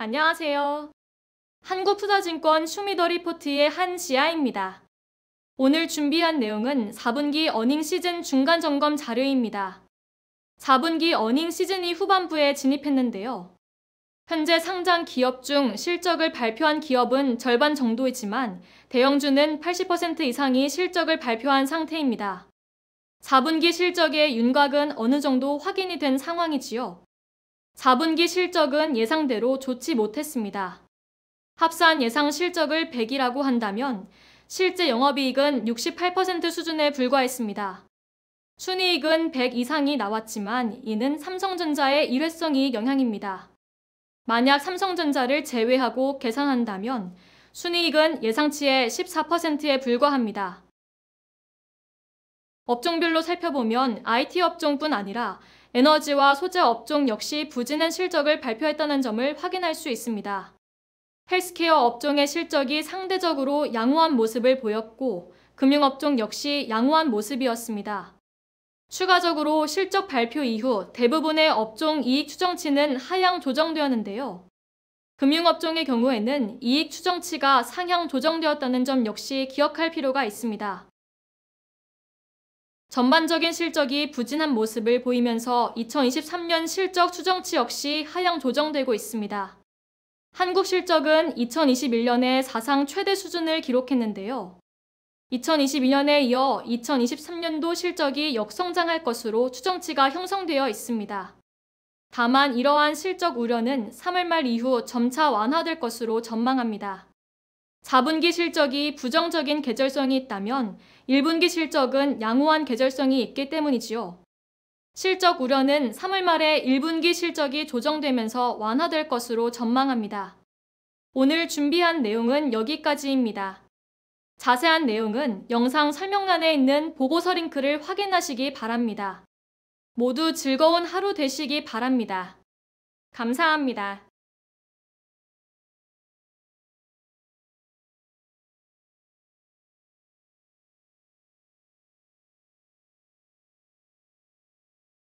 안녕하세요. 한국투자증권 슈미더 리포트의 한지아입니다. 오늘 준비한 내용은 4분기 어닝 시즌 중간 점검 자료입니다. 4분기 어닝 시즌이 후반부에 진입했는데요. 현재 상장 기업 중 실적을 발표한 기업은 절반 정도이지만 대형주는 80% 이상이 실적을 발표한 상태입니다. 4분기 실적의 윤곽은 어느 정도 확인이 된 상황이지요. 4분기 실적은 예상대로 좋지 못했습니다. 합산 예상 실적을 100이라고 한다면 실제 영업이익은 68% 수준에 불과했습니다. 순이익은 100 이상이 나왔지만 이는 삼성전자의 일회성이 영향입니다. 만약 삼성전자를 제외하고 계산한다면 순이익은 예상치의 14%에 불과합니다. 업종별로 살펴보면 IT 업종뿐 아니라 에너지와 소재 업종 역시 부진한 실적을 발표했다는 점을 확인할 수 있습니다. 헬스케어 업종의 실적이 상대적으로 양호한 모습을 보였고 금융업종 역시 양호한 모습이었습니다. 추가적으로 실적 발표 이후 대부분의 업종 이익 추정치는 하향 조정되었는데요. 금융업종의 경우에는 이익 추정치가 상향 조정되었다는 점 역시 기억할 필요가 있습니다. 전반적인 실적이 부진한 모습을 보이면서 2023년 실적 추정치 역시 하향 조정되고 있습니다. 한국 실적은 2021년에 사상 최대 수준을 기록했는데요. 2022년에 이어 2023년도 실적이 역성장할 것으로 추정치가 형성되어 있습니다. 다만 이러한 실적 우려는 3월 말 이후 점차 완화될 것으로 전망합니다. 4분기 실적이 부정적인 계절성이 있다면 1분기 실적은 양호한 계절성이 있기 때문이지요. 실적 우려는 3월 말에 1분기 실적이 조정되면서 완화될 것으로 전망합니다. 오늘 준비한 내용은 여기까지입니다. 자세한 내용은 영상 설명란에 있는 보고서 링크를 확인하시기 바랍니다. 모두 즐거운 하루 되시기 바랍니다. 감사합니다.